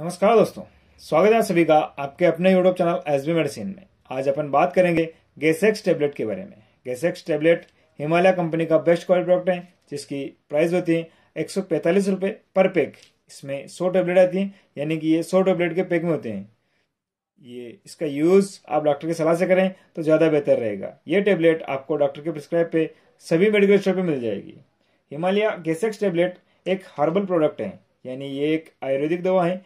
नमस्कार दोस्तों स्वागत है सभी का आपके अपने YouTube channel S B medicine में आज अपन बात करेंगे गेसेक्स टेबलेट के बारे में गेसेक्स टेबलेट हिमालय कंपनी का बेस्ट क्वालिटी प्रोडक्ट है जिसकी प्राइस होती है एक सौ पर पैक इसमें सौ टेबलेट आती है यानी कि ये सौ टेबलेट के पैक में होते हैं ये इसका यूज़ आप डॉक्टर की सलाह से करें तो ज़्यादा बेहतर रहेगा ये टेबलेट आपको डॉक्टर के प्रिस्क्राइब पे सभी मेडिकल स्टोर पे मिल जाएगी हिमालय गेसेक्स टेबलेट एक हर्बल प्रोडक्ट है यानी ये एक आयुर्वेदिक दवा है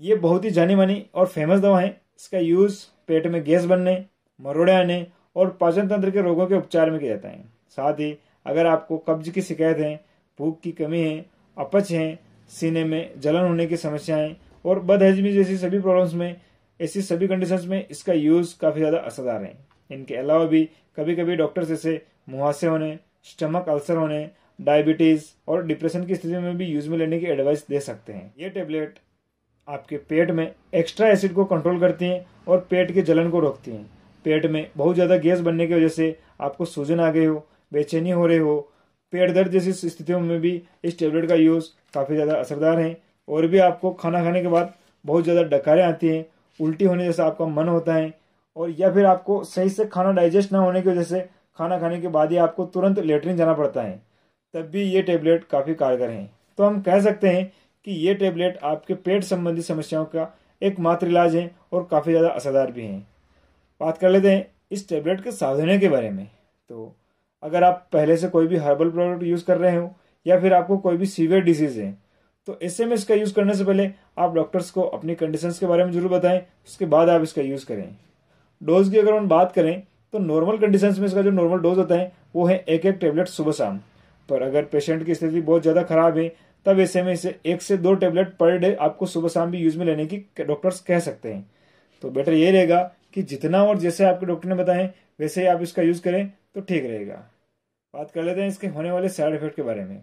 ये बहुत ही जानी मानी और फेमस दवा है इसका यूज़ पेट में गैस बनने मरोड़े आने और पाचन तंत्र के रोगों के उपचार में किया जाता है साथ ही अगर आपको कब्ज की शिकायत है भूख की कमी है अपच है सीने में जलन होने की समस्याएं और बदहजमी जैसी सभी प्रॉब्लम्स में ऐसी सभी कंडीशंस में इसका यूज़ काफ़ी ज़्यादा असरदार है इनके अलावा भी कभी कभी डॉक्टर जैसे मुहासे होने स्टमक अल्सर होने डायबिटीज़ और डिप्रेशन की स्थिति में भी यूज़ में लेने की एडवाइस दे सकते हैं ये टेबलेट आपके पेट में एक्स्ट्रा एसिड को कंट्रोल करती हैं और पेट के जलन को रोकती हैं पेट में बहुत ज़्यादा गैस बनने की वजह से आपको सूजन आ गई हो बेचैनी हो रहे हो पेट दर्द जैसी स्थितियों में भी इस टेबलेट का यूज़ काफ़ी ज़्यादा असरदार है और भी आपको खाना खाने के बाद बहुत ज़्यादा डकारें आती हैं उल्टी होने जैसा आपका मन होता है और या फिर आपको सही से खाना डाइजेस्ट ना होने की वजह से खाना खाने के बाद ही आपको तुरंत लेटरिन जाना पड़ता है तब भी ये टेबलेट काफ़ी कारगर हैं तो हम कह सकते हैं कि ये टेबलेट आपके पेट संबंधी समस्याओं का एकमात्र इलाज है और काफ़ी ज़्यादा असरदार भी हैं बात कर लेते हैं इस टेबलेट के सावधानियों के बारे में तो अगर आप पहले से कोई भी हर्बल प्रोडक्ट यूज़ कर रहे हो या फिर आपको कोई भी सीवियर डिजीज़ है तो ऐसे में इसका यूज़ करने से पहले आप डॉक्टर्स को अपनी कंडीशन के बारे में ज़रूर बताएं उसके बाद आप इसका यूज़ करें डोज की अगर हम बात करें तो नॉर्मल कंडीशन में इसका जो नॉर्मल डोज होता है वो है एक एक टेबलेट सुबह शाम पर अगर पेशेंट की स्थिति बहुत ज़्यादा खराब है तब ऐसे में इसे एक से दो टेबलेट पर डे आपको सुबह शाम भी यूज में लेने की डॉक्टर्स कह सकते हैं तो बेटर ये रहेगा कि जितना और जैसे आपके डॉक्टर ने बताए वैसे ही आप इसका यूज करें तो ठीक रहेगा बात कर लेते हैं इसके होने वाले साइड इफेक्ट के बारे में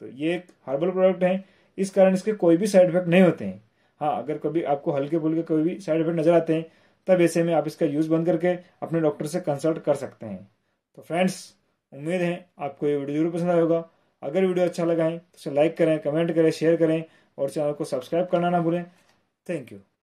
तो ये एक हर्बल प्रोडक्ट है इस कारण इसके कोई भी साइड इफेक्ट नहीं होते हैं हाँ अगर कभी आपको हल्के फुल्के कोई भी साइड इफेक्ट नजर आते हैं तब ऐसे में आप इसका यूज बंद करके अपने डॉक्टर से कंसल्ट कर सकते हैं तो फ्रेंड्स उम्मीद है आपको ये वीडियो जरूर पसंद आएगा अगर वीडियो अच्छा लगा है तो उसे लाइक करें कमेंट करें शेयर करें और चैनल को सब्सक्राइब करना ना भूलें थैंक यू